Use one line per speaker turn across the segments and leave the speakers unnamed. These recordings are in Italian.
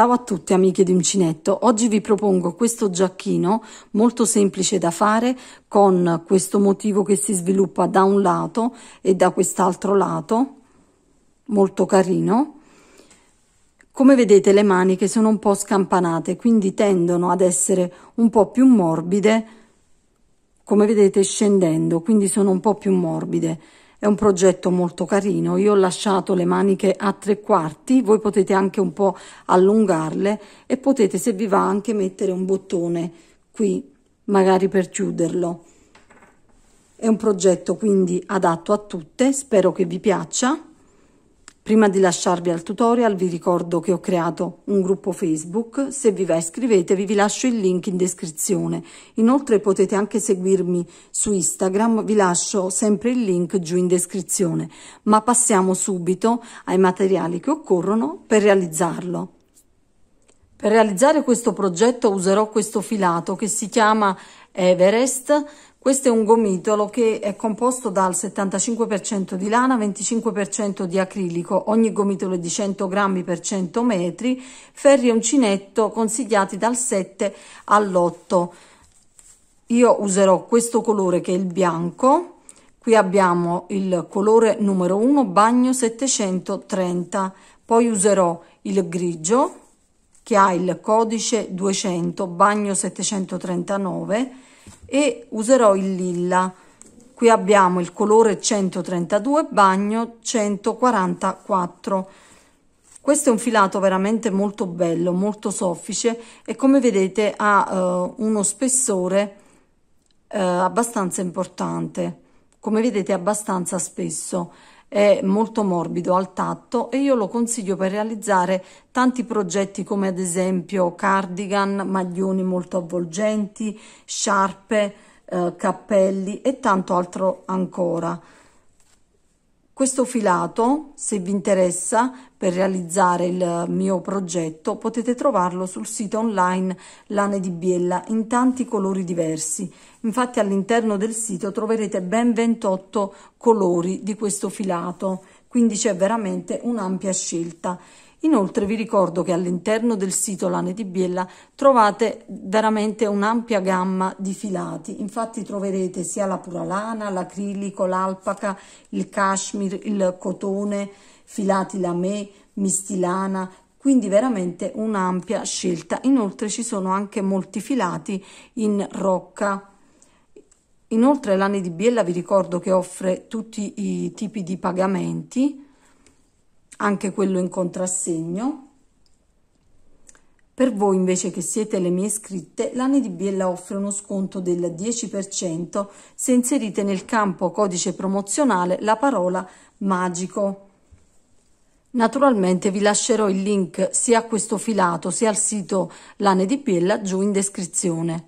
Ciao a tutti amiche di Uncinetto, oggi vi propongo questo giacchino molto semplice da fare con questo motivo che si sviluppa da un lato e da quest'altro lato, molto carino. Come vedete le maniche sono un po' scampanate, quindi tendono ad essere un po' più morbide, come vedete scendendo, quindi sono un po' più morbide. È un progetto molto carino, io ho lasciato le maniche a tre quarti, voi potete anche un po' allungarle e potete se vi va anche mettere un bottone qui magari per chiuderlo. È un progetto quindi adatto a tutte, spero che vi piaccia. Prima di lasciarvi al tutorial vi ricordo che ho creato un gruppo Facebook, se vi va iscrivetevi vi lascio il link in descrizione. Inoltre potete anche seguirmi su Instagram, vi lascio sempre il link giù in descrizione. Ma passiamo subito ai materiali che occorrono per realizzarlo. Per realizzare questo progetto userò questo filato che si chiama Everest questo è un gomitolo che è composto dal 75% di lana, 25% di acrilico, ogni gomitolo è di 100 grammi per 100 metri, ferri e uncinetto consigliati dal 7 all'8. Io userò questo colore che è il bianco, qui abbiamo il colore numero 1 bagno 730, poi userò il grigio che ha il codice 200 bagno 739 e userò il lilla qui abbiamo il colore 132 bagno 144 questo è un filato veramente molto bello molto soffice e come vedete ha eh, uno spessore eh, abbastanza importante come vedete abbastanza spesso è molto morbido al tatto e io lo consiglio per realizzare tanti progetti come ad esempio cardigan, maglioni molto avvolgenti, sciarpe, eh, cappelli e tanto altro ancora. Questo filato, se vi interessa per realizzare il mio progetto, potete trovarlo sul sito online Lane di Biella in tanti colori diversi. Infatti all'interno del sito troverete ben 28 colori di questo filato, quindi c'è veramente un'ampia scelta. Inoltre vi ricordo che all'interno del sito Lane di Biella trovate veramente un'ampia gamma di filati, infatti troverete sia la puralana, l'acrilico, l'alpaca, il cashmere, il cotone, filati lamé, mistilana, quindi veramente un'ampia scelta. Inoltre ci sono anche molti filati in rocca. Inoltre l'Ane di Biella vi ricordo che offre tutti i tipi di pagamenti anche quello in contrassegno. Per voi invece che siete le mie iscritte, l'ANEDBella offre uno sconto del 10% se inserite nel campo codice promozionale la parola magico. Naturalmente vi lascerò il link sia a questo filato sia al sito l'ANEDBella giù in descrizione.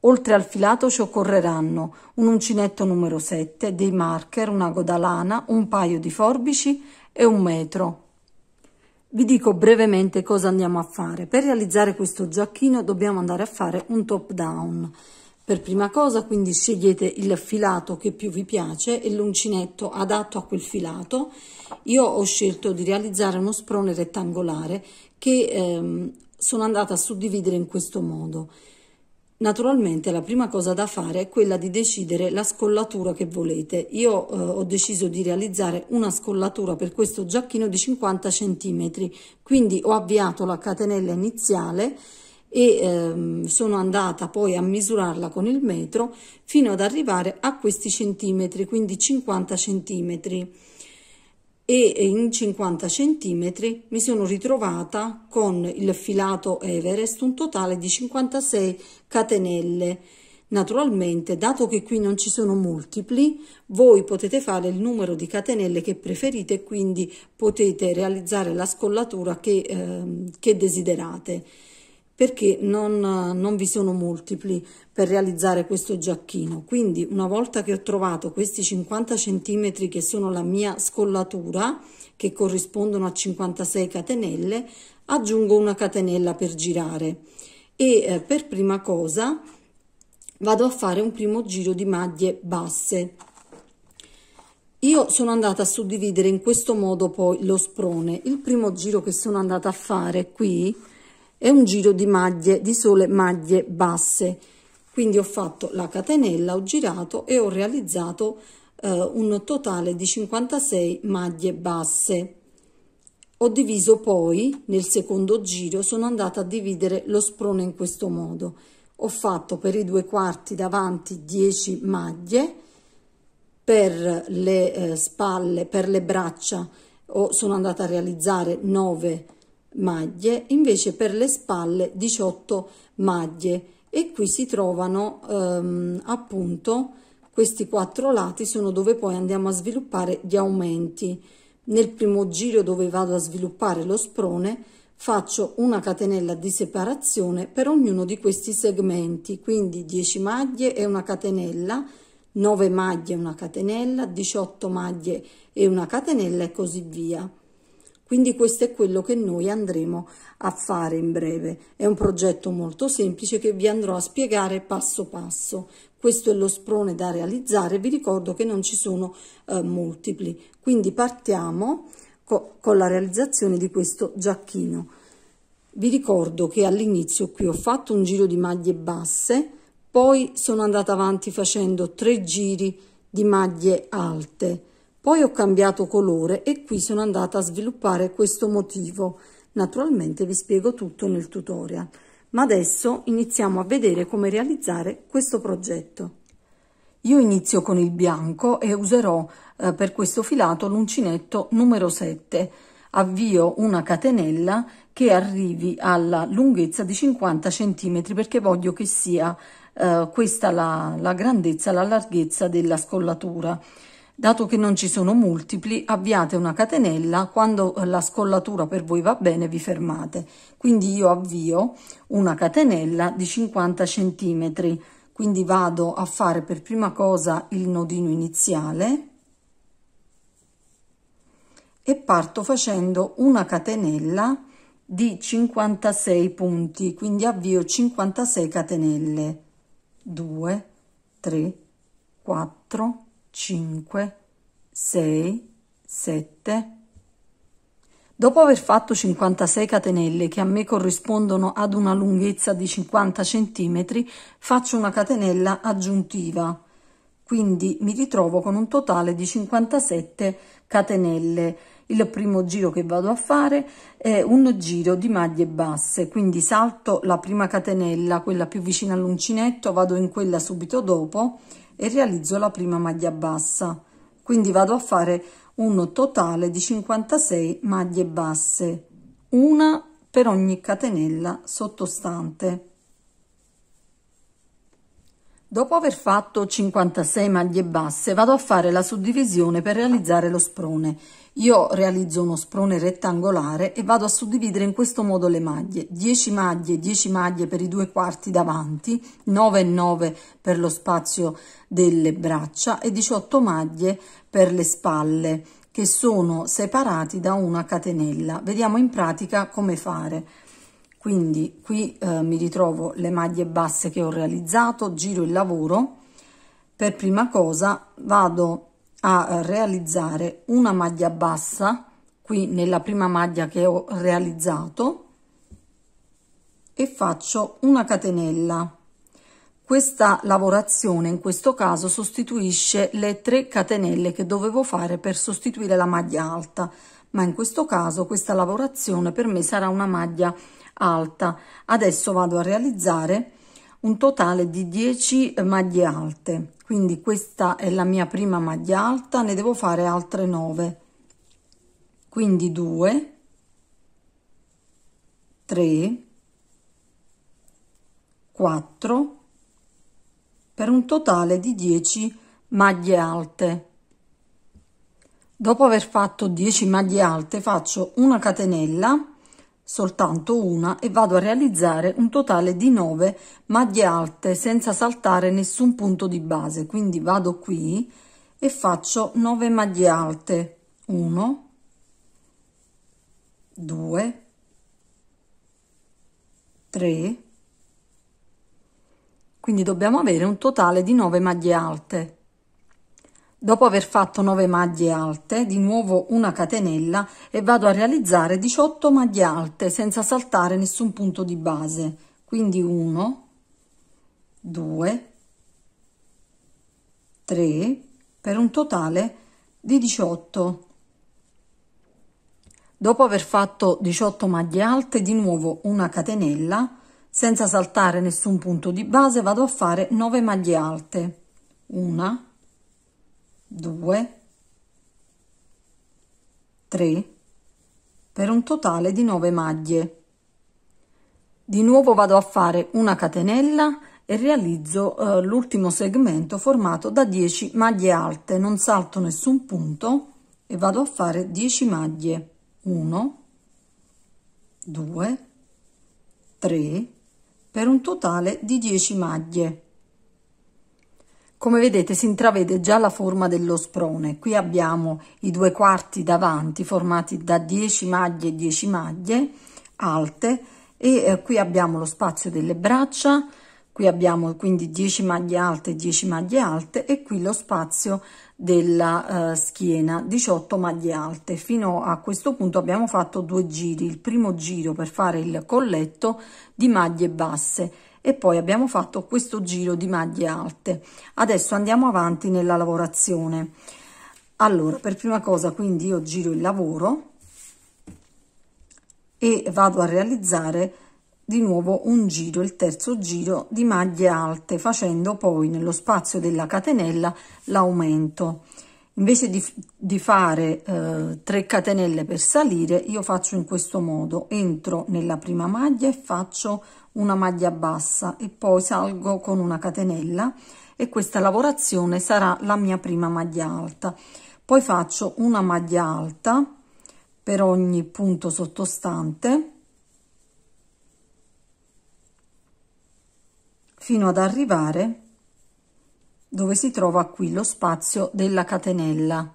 Oltre al filato ci occorreranno un uncinetto numero 7, dei marker, una godalana, un paio di forbici e un metro. Vi dico brevemente cosa andiamo a fare. Per realizzare questo giacchino dobbiamo andare a fare un top down. Per prima cosa quindi scegliete il filato che più vi piace e l'uncinetto adatto a quel filato. Io ho scelto di realizzare uno sprone rettangolare che ehm, sono andata a suddividere in questo modo. Naturalmente la prima cosa da fare è quella di decidere la scollatura che volete. Io eh, ho deciso di realizzare una scollatura per questo giacchino di 50 cm, quindi ho avviato la catenella iniziale e ehm, sono andata poi a misurarla con il metro fino ad arrivare a questi centimetri, quindi 50 centimetri e in 50 cm mi sono ritrovata con il filato Everest un totale di 56 catenelle. Naturalmente, dato che qui non ci sono multipli, voi potete fare il numero di catenelle che preferite, quindi potete realizzare la scollatura che, eh, che desiderate perché non, non, vi sono multipli per realizzare questo giacchino quindi una volta che ho trovato questi 50 cm che sono la mia scollatura che corrispondono a 56 catenelle aggiungo una catenella per girare e eh, per prima cosa vado a fare un primo giro di maglie basse io sono andata a suddividere in questo modo poi lo sprone il primo giro che sono andata a fare qui e un giro di maglie di sole maglie basse quindi ho fatto la catenella ho girato e ho realizzato eh, un totale di 56 maglie basse ho diviso poi nel secondo giro sono andata a dividere lo sprone in questo modo ho fatto per i due quarti davanti 10 maglie per le eh, spalle per le braccia ho, sono andata a realizzare 9 maglie maglie, invece per le spalle 18 maglie e qui si trovano ehm, appunto questi quattro lati sono dove poi andiamo a sviluppare gli aumenti. Nel primo giro dove vado a sviluppare lo sprone faccio una catenella di separazione per ognuno di questi segmenti, quindi 10 maglie e una catenella, 9 maglie e una catenella, 18 maglie e una catenella e così via. Quindi questo è quello che noi andremo a fare in breve. È un progetto molto semplice che vi andrò a spiegare passo passo. Questo è lo sprone da realizzare, vi ricordo che non ci sono eh, multipli. Quindi partiamo co con la realizzazione di questo giacchino. Vi ricordo che all'inizio qui ho fatto un giro di maglie basse, poi sono andata avanti facendo tre giri di maglie alte poi ho cambiato colore e qui sono andata a sviluppare questo motivo. Naturalmente vi spiego tutto nel tutorial, ma adesso iniziamo a vedere come realizzare questo progetto. Io inizio con il bianco e userò eh, per questo filato l'uncinetto numero 7. Avvio una catenella che arrivi alla lunghezza di 50 cm perché voglio che sia eh, questa la, la grandezza, la larghezza della scollatura. Dato che non ci sono multipli, avviate una catenella, quando eh, la scollatura per voi va bene vi fermate. Quindi io avvio una catenella di 50 cm, quindi vado a fare per prima cosa il nodino iniziale e parto facendo una catenella di 56 punti, quindi avvio 56 catenelle, 2, 3, 4, 5, 6, 7. Dopo aver fatto 56 catenelle che a me corrispondono ad una lunghezza di 50 cm, faccio una catenella aggiuntiva. Quindi mi ritrovo con un totale di 57 catenelle. Il primo giro che vado a fare è un giro di maglie basse, quindi salto la prima catenella, quella più vicina all'uncinetto, vado in quella subito dopo e realizzo la prima maglia bassa quindi vado a fare un totale di 56 maglie basse una per ogni catenella sottostante dopo aver fatto 56 maglie basse vado a fare la suddivisione per realizzare lo sprone io realizzo uno sprone rettangolare e vado a suddividere in questo modo le maglie. 10 maglie, 10 maglie per i due quarti davanti, 9 e 9 per lo spazio delle braccia e 18 maglie per le spalle che sono separati da una catenella. Vediamo in pratica come fare. Quindi qui eh, mi ritrovo le maglie basse che ho realizzato, giro il lavoro. Per prima cosa vado a a realizzare una maglia bassa qui nella prima maglia che ho realizzato e faccio una catenella questa lavorazione in questo caso sostituisce le tre catenelle che dovevo fare per sostituire la maglia alta ma in questo caso questa lavorazione per me sarà una maglia alta adesso vado a realizzare un totale di 10 maglie alte quindi questa è la mia prima maglia alta ne devo fare altre 9 quindi 2 3 4 per un totale di 10 maglie alte dopo aver fatto 10 maglie alte faccio una catenella soltanto una e vado a realizzare un totale di 9 maglie alte senza saltare nessun punto di base quindi vado qui e faccio 9 maglie alte 1 2 3 quindi dobbiamo avere un totale di 9 maglie alte Dopo aver fatto 9 maglie alte, di nuovo una catenella e vado a realizzare 18 maglie alte senza saltare nessun punto di base. Quindi 1, 2, 3 per un totale di 18. Dopo aver fatto 18 maglie alte, di nuovo una catenella, senza saltare nessun punto di base, vado a fare 9 maglie alte. 1, 2, 3 per un totale di 9 maglie. Di nuovo vado a fare una catenella e realizzo eh, l'ultimo segmento formato da 10 maglie alte, non salto nessun punto e vado a fare 10 maglie. 1, 2, 3 per un totale di 10 maglie. Come vedete si intravede già la forma dello sprone. Qui abbiamo i due quarti davanti formati da 10 maglie e 10 maglie alte e eh, qui abbiamo lo spazio delle braccia, qui abbiamo quindi 10 maglie alte e 10 maglie alte e qui lo spazio della eh, schiena 18 maglie alte fino a questo punto abbiamo fatto due giri il primo giro per fare il colletto di maglie basse e poi abbiamo fatto questo giro di maglie alte adesso andiamo avanti nella lavorazione allora per prima cosa quindi io giro il lavoro e vado a realizzare di nuovo un giro il terzo giro di maglie alte facendo poi nello spazio della catenella l'aumento invece di, di fare eh, 3 catenelle per salire io faccio in questo modo entro nella prima maglia e faccio una maglia bassa e poi salgo con una catenella e questa lavorazione sarà la mia prima maglia alta poi faccio una maglia alta per ogni punto sottostante fino ad arrivare dove si trova qui lo spazio della catenella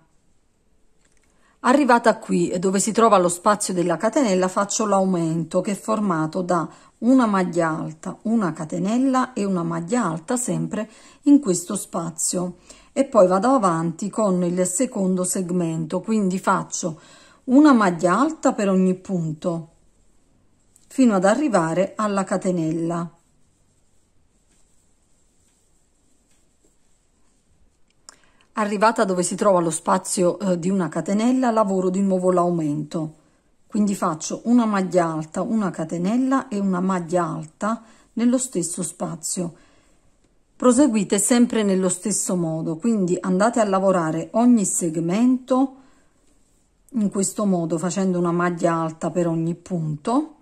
arrivata qui dove si trova lo spazio della catenella faccio l'aumento che è formato da una maglia alta, una catenella e una maglia alta sempre in questo spazio e poi vado avanti con il secondo segmento, quindi faccio una maglia alta per ogni punto fino ad arrivare alla catenella. Arrivata dove si trova lo spazio eh, di una catenella, lavoro di nuovo l'aumento quindi faccio una maglia alta una catenella e una maglia alta nello stesso spazio proseguite sempre nello stesso modo quindi andate a lavorare ogni segmento in questo modo facendo una maglia alta per ogni punto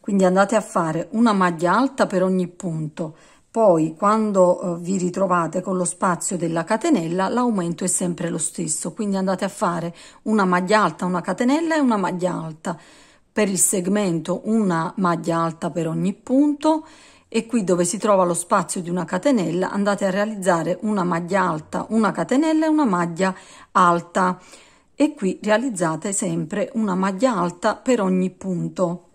quindi andate a fare una maglia alta per ogni punto poi quando eh, vi ritrovate con lo spazio della catenella l'aumento è sempre lo stesso, quindi andate a fare una maglia alta, una catenella e una maglia alta. Per il segmento una maglia alta per ogni punto e qui dove si trova lo spazio di una catenella andate a realizzare una maglia alta, una catenella e una maglia alta e qui realizzate sempre una maglia alta per ogni punto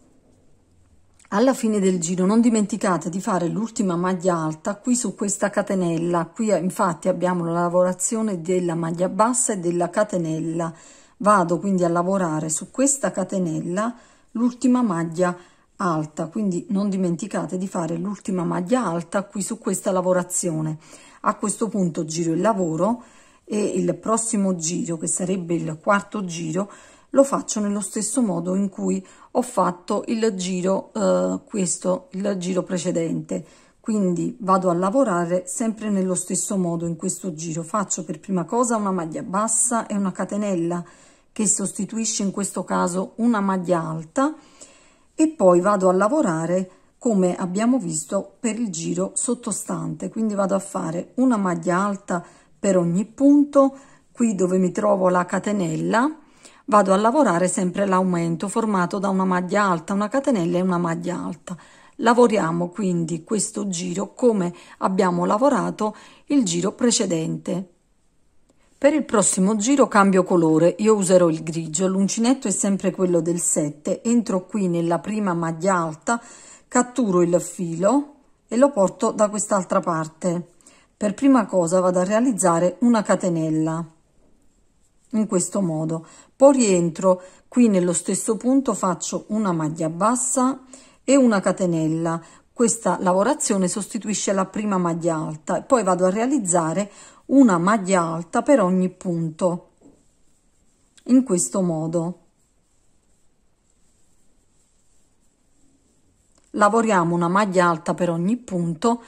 alla fine del giro non dimenticate di fare l'ultima maglia alta qui su questa catenella qui eh, infatti abbiamo la lavorazione della maglia bassa e della catenella vado quindi a lavorare su questa catenella l'ultima maglia alta quindi non dimenticate di fare l'ultima maglia alta qui su questa lavorazione a questo punto giro il lavoro e il prossimo giro che sarebbe il quarto giro lo faccio nello stesso modo in cui ho ho fatto il giro eh, questo il giro precedente quindi vado a lavorare sempre nello stesso modo in questo giro faccio per prima cosa una maglia bassa e una catenella che sostituisce in questo caso una maglia alta e poi vado a lavorare come abbiamo visto per il giro sottostante quindi vado a fare una maglia alta per ogni punto qui dove mi trovo la catenella vado a lavorare sempre l'aumento formato da una maglia alta, una catenella e una maglia alta. Lavoriamo quindi questo giro come abbiamo lavorato il giro precedente. Per il prossimo giro cambio colore, io userò il grigio, l'uncinetto è sempre quello del 7, entro qui nella prima maglia alta, catturo il filo e lo porto da quest'altra parte. Per prima cosa vado a realizzare una catenella in questo modo poi rientro qui nello stesso punto faccio una maglia bassa e una catenella questa lavorazione sostituisce la prima maglia alta poi vado a realizzare una maglia alta per ogni punto in questo modo lavoriamo una maglia alta per ogni punto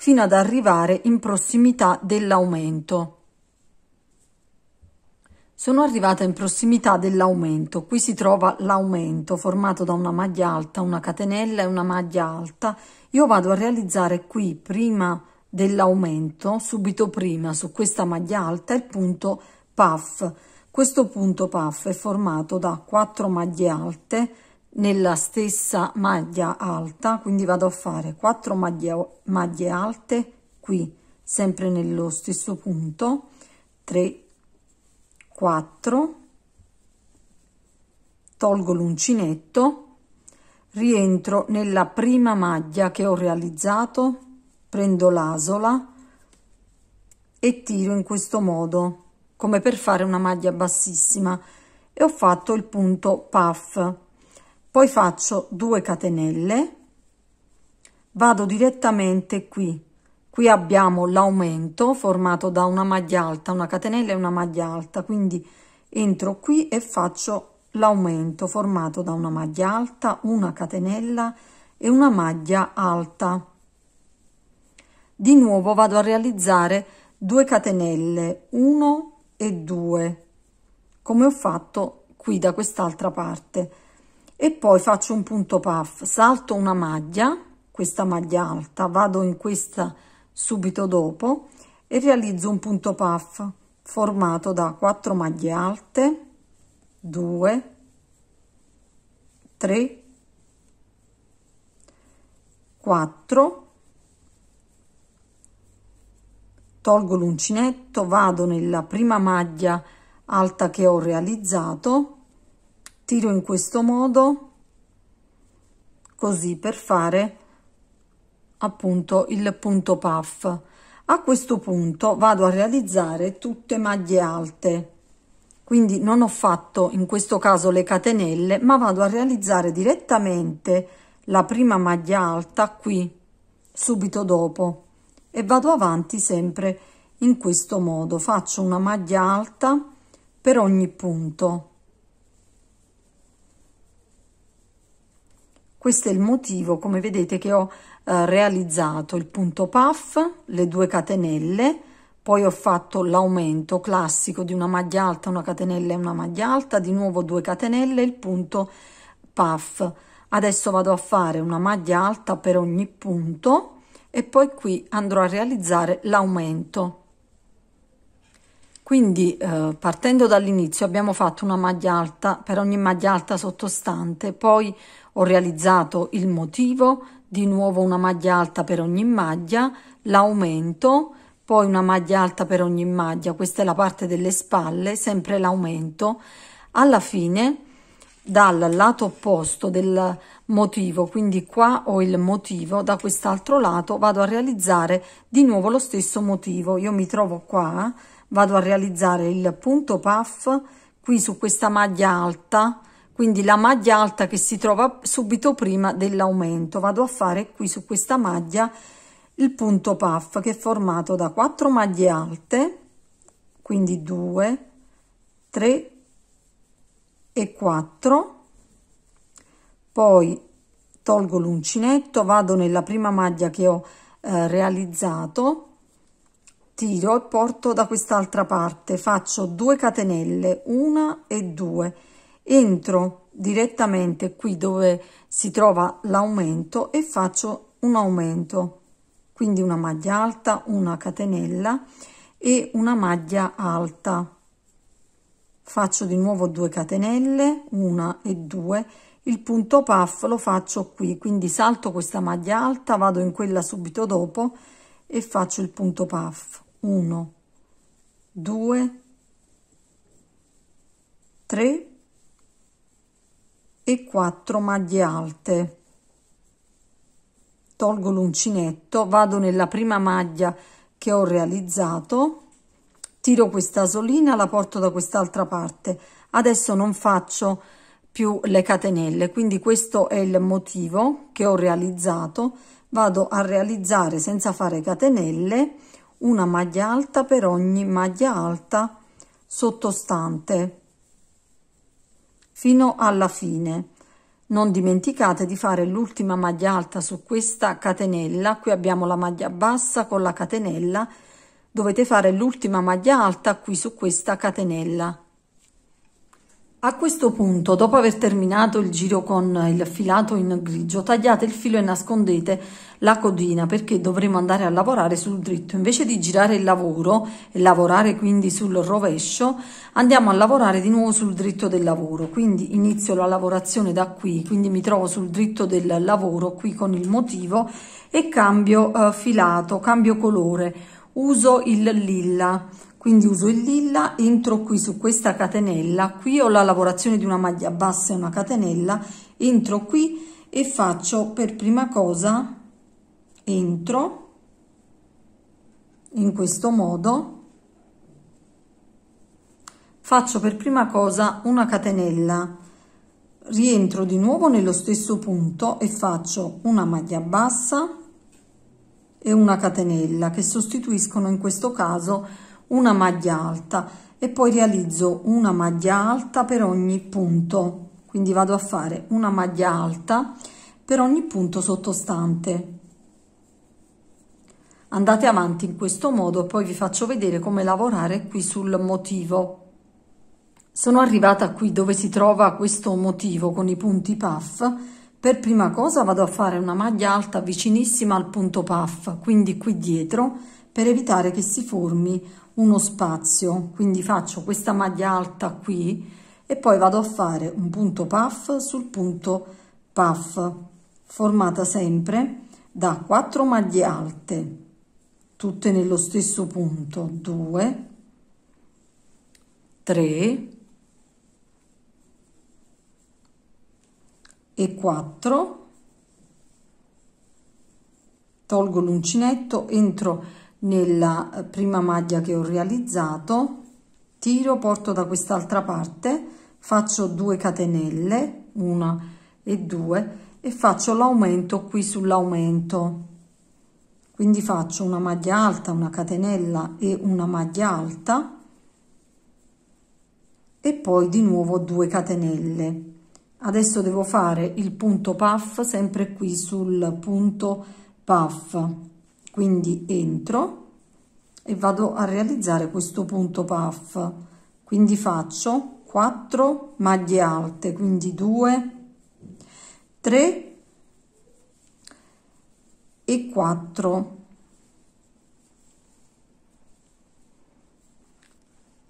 fino ad arrivare in prossimità dell'aumento sono arrivata in prossimità dell'aumento. Qui si trova l'aumento formato da una maglia alta, una catenella e una maglia alta. Io vado a realizzare qui prima dell'aumento, subito prima su questa maglia alta il punto puff. Questo punto puff è formato da 4 maglie alte nella stessa maglia alta, quindi vado a fare 4 maglie, maglie alte qui, sempre nello stesso punto, 3 4 tolgo l'uncinetto rientro nella prima maglia che ho realizzato prendo l'asola e tiro in questo modo come per fare una maglia bassissima e ho fatto il punto puff poi faccio 2 catenelle vado direttamente qui qui abbiamo l'aumento formato da una maglia alta una catenella e una maglia alta quindi entro qui e faccio l'aumento formato da una maglia alta una catenella e una maglia alta di nuovo vado a realizzare 2 catenelle 1 e 2 come ho fatto qui da quest'altra parte e poi faccio un punto puff salto una maglia questa maglia alta vado in questa subito dopo e realizzo un punto puff formato da 4 maglie alte 2 3 4 tolgo l'uncinetto vado nella prima maglia alta che ho realizzato tiro in questo modo così per fare appunto il punto puff a questo punto vado a realizzare tutte maglie alte quindi non ho fatto in questo caso le catenelle ma vado a realizzare direttamente la prima maglia alta qui subito dopo e vado avanti sempre in questo modo faccio una maglia alta per ogni punto questo è il motivo come vedete che ho eh, realizzato il punto puff, le due catenelle, poi ho fatto l'aumento classico di una maglia alta, una catenella e una maglia alta, di nuovo due catenelle, il punto puff. Adesso vado a fare una maglia alta per ogni punto e poi qui andrò a realizzare l'aumento. Quindi eh, partendo dall'inizio abbiamo fatto una maglia alta per ogni maglia alta sottostante, poi ho realizzato il motivo, di nuovo una maglia alta per ogni maglia l'aumento poi una maglia alta per ogni maglia questa è la parte delle spalle sempre l'aumento alla fine dal lato opposto del motivo quindi qua ho il motivo da quest'altro lato vado a realizzare di nuovo lo stesso motivo io mi trovo qua vado a realizzare il punto puff qui su questa maglia alta quindi la maglia alta che si trova subito prima dell'aumento vado a fare qui su questa maglia il punto puff che è formato da 4 maglie alte quindi 2 3 e 4 poi tolgo l'uncinetto vado nella prima maglia che ho eh, realizzato tiro e porto da quest'altra parte faccio 2 catenelle 1 e 2 entro direttamente qui dove si trova l'aumento e faccio un aumento quindi una maglia alta una catenella e una maglia alta faccio di nuovo 2 catenelle una e due il punto puff lo faccio qui quindi salto questa maglia alta vado in quella subito dopo e faccio il punto puff 1 2 3 e 4 maglie alte tolgo l'uncinetto vado nella prima maglia che ho realizzato tiro questa solina la porto da quest'altra parte adesso non faccio più le catenelle quindi questo è il motivo che ho realizzato vado a realizzare senza fare catenelle una maglia alta per ogni maglia alta sottostante fino alla fine. Non dimenticate di fare l'ultima maglia alta su questa catenella, qui abbiamo la maglia bassa con la catenella, dovete fare l'ultima maglia alta qui su questa catenella a questo punto, dopo aver terminato il giro con il filato in grigio, tagliate il filo e nascondete la codina perché dovremo andare a lavorare sul dritto. Invece di girare il lavoro e lavorare quindi sul rovescio, andiamo a lavorare di nuovo sul dritto del lavoro. Quindi inizio la lavorazione da qui, quindi mi trovo sul dritto del lavoro qui con il motivo e cambio eh, filato, cambio colore uso il lilla quindi uso il lilla entro qui su questa catenella qui ho la lavorazione di una maglia bassa e una catenella entro qui e faccio per prima cosa entro in questo modo faccio per prima cosa una catenella rientro di nuovo nello stesso punto e faccio una maglia bassa e una catenella che sostituiscono in questo caso una maglia alta e poi realizzo una maglia alta per ogni punto quindi vado a fare una maglia alta per ogni punto sottostante andate avanti in questo modo poi vi faccio vedere come lavorare qui sul motivo sono arrivata qui dove si trova questo motivo con i punti puff per prima cosa vado a fare una maglia alta vicinissima al punto puff, quindi qui dietro, per evitare che si formi uno spazio. Quindi faccio questa maglia alta qui e poi vado a fare un punto puff sul punto puff, formata sempre da 4 maglie alte, tutte nello stesso punto, 2, 3, e 4 tolgo l'uncinetto entro nella eh, prima maglia che ho realizzato tiro porto da quest'altra parte faccio 2 catenelle una e 2 e faccio l'aumento qui sull'aumento quindi faccio una maglia alta una catenella e una maglia alta e poi di nuovo 2 catenelle adesso devo fare il punto puff sempre qui sul punto puff quindi entro e vado a realizzare questo punto puff quindi faccio 4 maglie alte quindi 2 3 e 4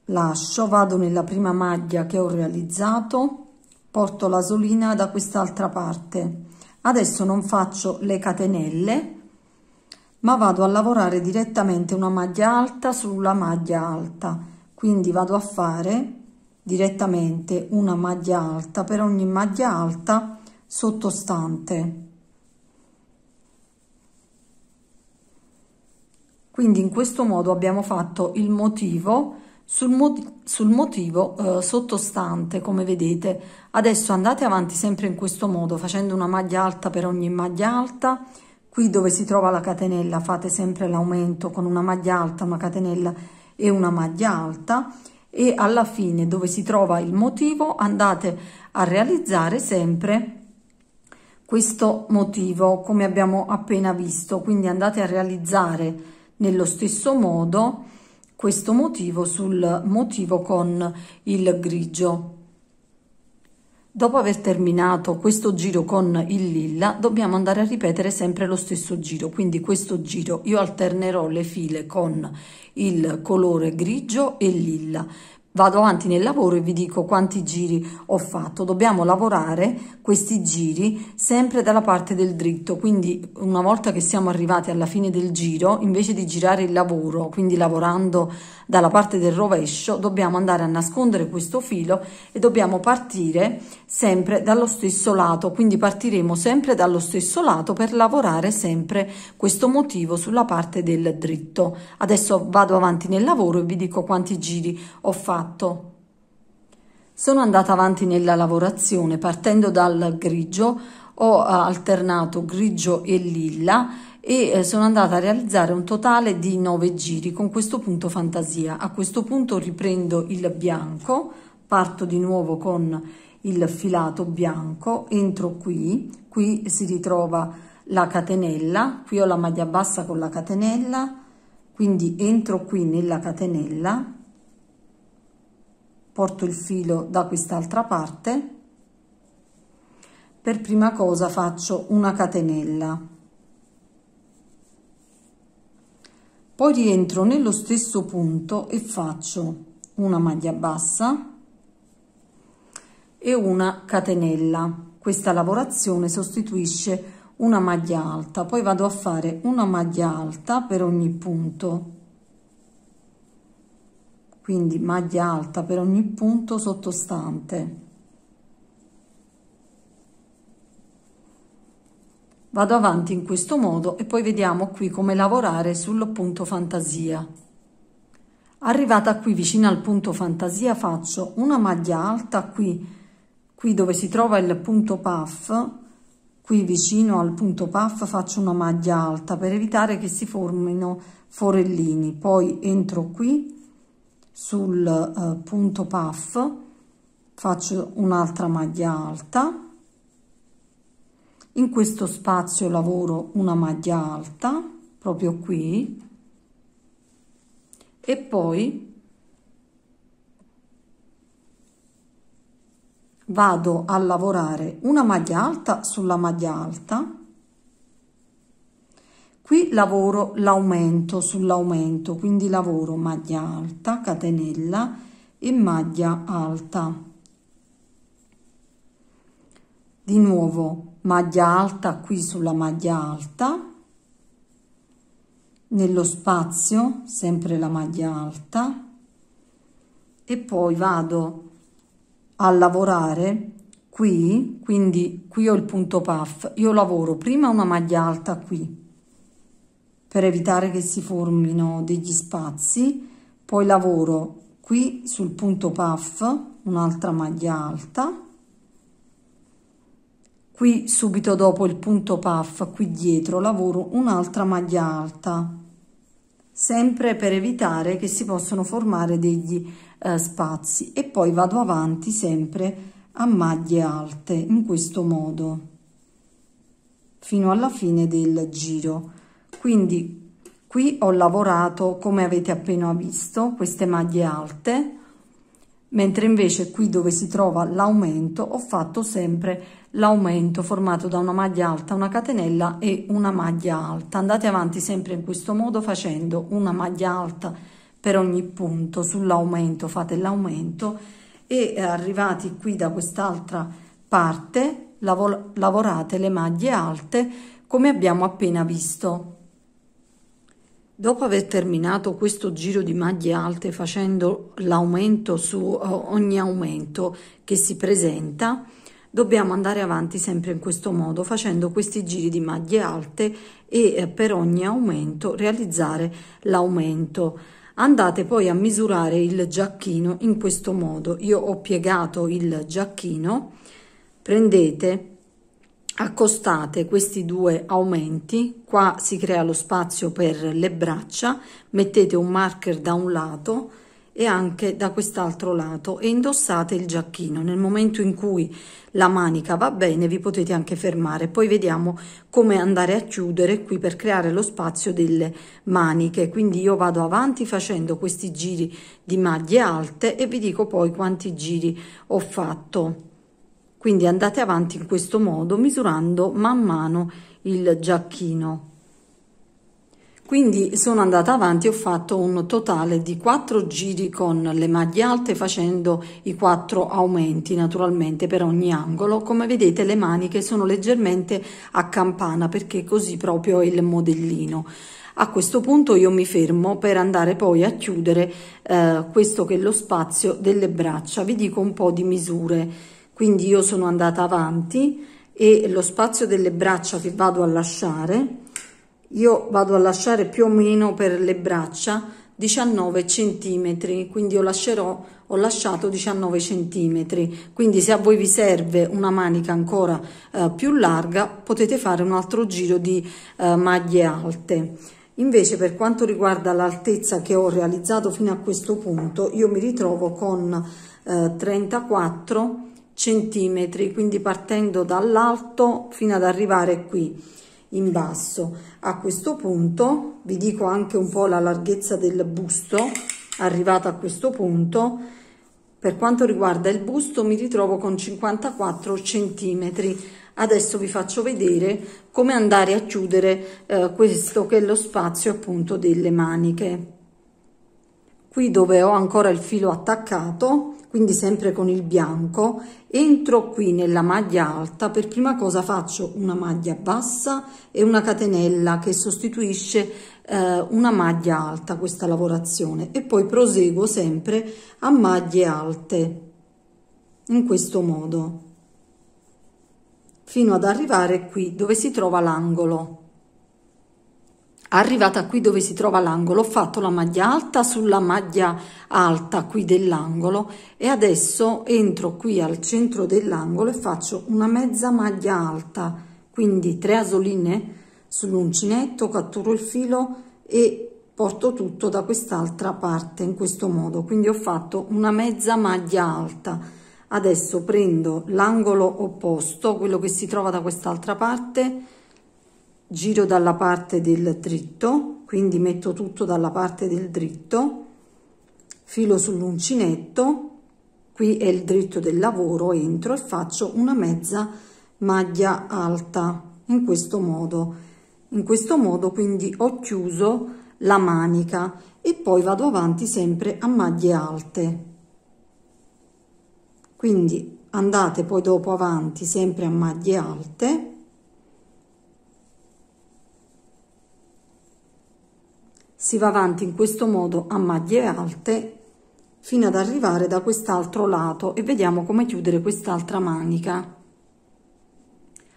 lascio vado nella prima maglia che ho realizzato porto la solina da quest'altra parte adesso non faccio le catenelle ma vado a lavorare direttamente una maglia alta sulla maglia alta quindi vado a fare direttamente una maglia alta per ogni maglia alta sottostante quindi in questo modo abbiamo fatto il motivo sul, mo- sul motivo eh, sottostante, come vedete. Adesso andate avanti sempre in questo modo, facendo una maglia alta per ogni maglia alta. Qui dove si trova la catenella fate sempre l'aumento con una maglia alta, una catenella e una maglia alta e alla fine dove si trova il motivo andate a realizzare sempre questo motivo come abbiamo appena visto quindi andate a realizzare nello stesso modo questo motivo sul motivo con il grigio. Dopo aver terminato questo giro con il lilla dobbiamo andare a ripetere sempre lo stesso giro, quindi questo giro io alternerò le file con il colore grigio e lilla vado avanti nel lavoro e vi dico quanti giri ho fatto. Dobbiamo lavorare questi giri sempre dalla parte del dritto, quindi una volta che siamo arrivati alla fine del giro, invece di girare il lavoro, quindi lavorando dalla parte del rovescio, dobbiamo andare a nascondere questo filo e dobbiamo partire sempre dallo stesso lato quindi partiremo sempre dallo stesso lato per lavorare sempre questo motivo sulla parte del dritto adesso vado avanti nel lavoro e vi dico quanti giri ho fatto sono andata avanti nella lavorazione partendo dal grigio ho eh, alternato grigio e lilla e eh, sono andata a realizzare un totale di 9 giri con questo punto fantasia a questo punto riprendo il bianco parto di nuovo con il filato bianco, entro qui, qui si ritrova la catenella, qui ho la maglia bassa con la catenella, quindi entro qui nella catenella, porto il filo da quest'altra parte, per prima cosa faccio una catenella, poi rientro nello stesso punto e faccio una maglia bassa e una catenella questa lavorazione sostituisce una maglia alta poi vado a fare una maglia alta per ogni punto quindi maglia alta per ogni punto sottostante vado avanti in questo modo e poi vediamo qui come lavorare sul punto fantasia arrivata qui vicino al punto fantasia faccio una maglia alta qui qui dove si trova il punto puff qui vicino al punto puff faccio una maglia alta per evitare che si formino forellini poi entro qui sul eh, punto puff faccio un'altra maglia alta in questo spazio lavoro una maglia alta proprio qui e poi vado a lavorare una maglia alta sulla maglia alta qui lavoro l'aumento sull'aumento quindi lavoro maglia alta catenella e maglia alta di nuovo maglia alta qui sulla maglia alta nello spazio sempre la maglia alta e poi vado a lavorare qui, quindi qui ho il punto puff, io lavoro prima una maglia alta qui per evitare che si formino degli spazi, poi lavoro qui sul punto puff un'altra maglia alta, qui subito dopo il punto puff qui dietro lavoro un'altra maglia alta sempre per evitare che si possano formare degli eh, spazi e poi vado avanti sempre a maglie alte in questo modo fino alla fine del giro quindi qui ho lavorato come avete appena visto queste maglie alte mentre invece qui dove si trova l'aumento ho fatto sempre l'aumento formato da una maglia alta una catenella e una maglia alta andate avanti sempre in questo modo facendo una maglia alta per ogni punto sull'aumento fate l'aumento e eh, arrivati qui da quest'altra parte lavorate le maglie alte come abbiamo appena visto Dopo aver terminato questo giro di maglie alte facendo l'aumento su eh, ogni aumento che si presenta, dobbiamo andare avanti sempre in questo modo facendo questi giri di maglie alte e eh, per ogni aumento realizzare l'aumento. Andate poi a misurare il giacchino in questo modo. Io ho piegato il giacchino, prendete accostate questi due aumenti qua si crea lo spazio per le braccia mettete un marker da un lato e anche da quest'altro lato e indossate il giacchino nel momento in cui la manica va bene vi potete anche fermare poi vediamo come andare a chiudere qui per creare lo spazio delle maniche quindi io vado avanti facendo questi giri di maglie alte e vi dico poi quanti giri ho fatto quindi andate avanti in questo modo misurando man mano il giacchino quindi sono andata avanti ho fatto un totale di 4 giri con le maglie alte facendo i 4 aumenti naturalmente per ogni angolo come vedete le maniche sono leggermente a campana perché così proprio il modellino a questo punto io mi fermo per andare poi a chiudere eh, questo che è lo spazio delle braccia vi dico un po di misure quindi io sono andata avanti e lo spazio delle braccia che vado a lasciare, io vado a lasciare più o meno per le braccia 19 centimetri, quindi io lascerò, ho lasciato 19 centimetri. Quindi se a voi vi serve una manica ancora eh, più larga, potete fare un altro giro di eh, maglie alte. Invece per quanto riguarda l'altezza che ho realizzato fino a questo punto, io mi ritrovo con eh, 34 centimetri quindi partendo dall'alto fino ad arrivare qui in basso a questo punto vi dico anche un po la larghezza del busto arrivato a questo punto per quanto riguarda il busto mi ritrovo con 54 centimetri adesso vi faccio vedere come andare a chiudere eh, questo che è lo spazio appunto delle maniche qui dove ho ancora il filo attaccato quindi sempre con il bianco, entro qui nella maglia alta, per prima cosa faccio una maglia bassa e una catenella che sostituisce eh, una maglia alta questa lavorazione e poi proseguo sempre a maglie alte in questo modo fino ad arrivare qui dove si trova l'angolo Arrivata qui dove si trova l'angolo ho fatto la maglia alta sulla maglia alta qui dell'angolo e adesso entro qui al centro dell'angolo e faccio una mezza maglia alta quindi tre asoline sull'uncinetto catturo il filo e porto tutto da quest'altra parte in questo modo quindi ho fatto una mezza maglia alta adesso prendo l'angolo opposto quello che si trova da quest'altra parte giro dalla parte del dritto quindi metto tutto dalla parte del dritto filo sull'uncinetto qui è il dritto del lavoro entro e faccio una mezza maglia alta in questo modo in questo modo quindi ho chiuso la manica e poi vado avanti sempre a maglie alte quindi andate poi dopo avanti sempre a maglie alte si va avanti in questo modo a maglie alte fino ad arrivare da quest'altro lato e vediamo come chiudere quest'altra manica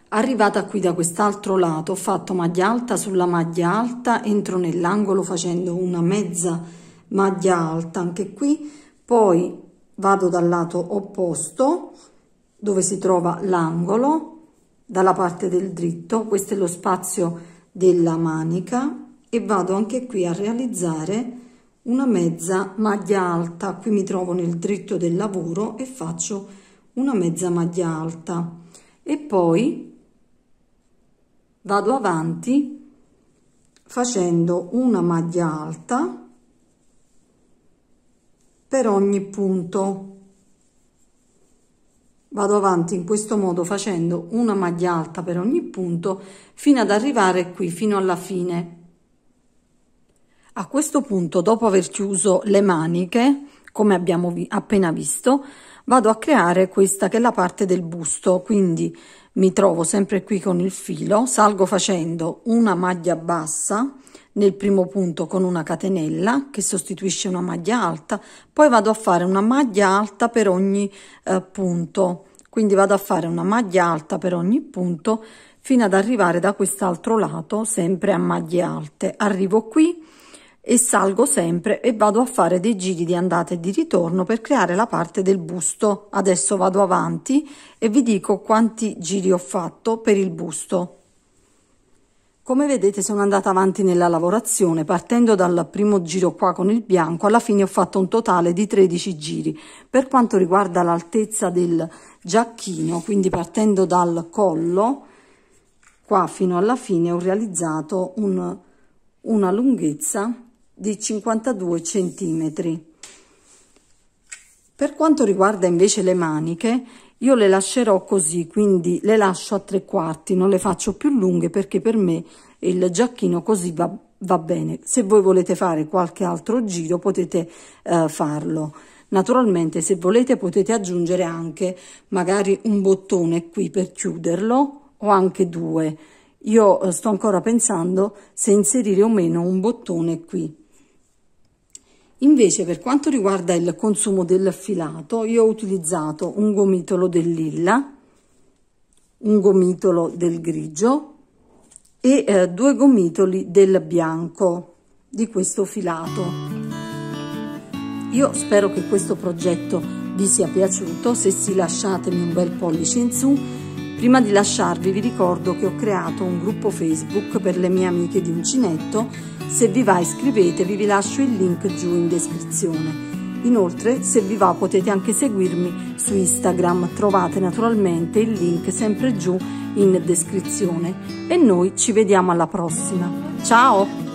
arrivata qui da quest'altro lato ho fatto maglia alta sulla maglia alta entro nell'angolo facendo una mezza maglia alta anche qui poi vado dal lato opposto dove si trova l'angolo dalla parte del dritto questo è lo spazio della manica e vado anche qui a realizzare una mezza maglia alta qui mi trovo nel dritto del lavoro e faccio una mezza maglia alta e poi vado avanti facendo una maglia alta per ogni punto vado avanti in questo modo facendo una maglia alta per ogni punto fino ad arrivare qui fino alla fine a questo punto, dopo aver chiuso le maniche, come abbiamo vi appena visto, vado a creare questa che è la parte del busto, quindi mi trovo sempre qui con il filo, salgo facendo una maglia bassa nel primo punto con una catenella che sostituisce una maglia alta, poi vado a fare una maglia alta per ogni eh, punto, quindi vado a fare una maglia alta per ogni punto fino ad arrivare da quest'altro lato sempre a maglie alte. Arrivo qui, e salgo sempre e vado a fare dei giri di andata e di ritorno per creare la parte del busto. Adesso vado avanti e vi dico quanti giri ho fatto per il busto. Come vedete sono andata avanti nella lavorazione partendo dal primo giro qua con il bianco alla fine ho fatto un totale di 13 giri per quanto riguarda l'altezza del giacchino quindi partendo dal collo qua fino alla fine ho realizzato un, una lunghezza di 52 cm. Per quanto riguarda invece le maniche, io le lascerò così, quindi le lascio a tre quarti, non le faccio più lunghe perché per me il giacchino così va, va bene. Se voi volete fare qualche altro giro potete eh, farlo. Naturalmente se volete potete aggiungere anche magari un bottone qui per chiuderlo o anche due. Io eh, sto ancora pensando se inserire o meno un bottone qui. Invece per quanto riguarda il consumo del filato, io ho utilizzato un gomitolo del lilla, un gomitolo del grigio e eh, due gomitoli del bianco di questo filato. Io spero che questo progetto vi sia piaciuto, se sì lasciatemi un bel pollice in su. Prima di lasciarvi vi ricordo che ho creato un gruppo Facebook per le mie amiche di uncinetto se vi va iscrivetevi, vi lascio il link giù in descrizione. Inoltre, se vi va, potete anche seguirmi su Instagram, trovate naturalmente il link sempre giù in descrizione. E noi ci vediamo alla prossima. Ciao!